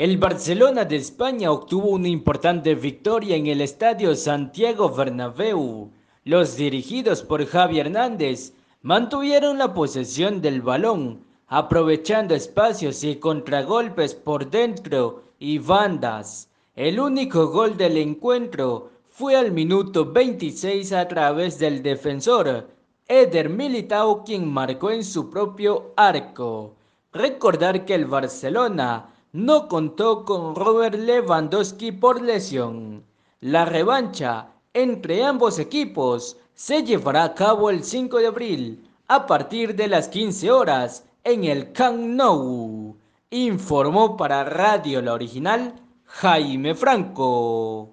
El Barcelona de España obtuvo una importante victoria en el estadio Santiago Bernabéu. Los dirigidos por Javier Hernández mantuvieron la posesión del balón, aprovechando espacios y contragolpes por dentro y bandas. El único gol del encuentro fue al minuto 26 a través del defensor Eder Militao quien marcó en su propio arco. Recordar que el Barcelona no contó con Robert Lewandowski por lesión. La revancha entre ambos equipos se llevará a cabo el 5 de abril a partir de las 15 horas en el Camp Nou, informó para Radio La Original Jaime Franco.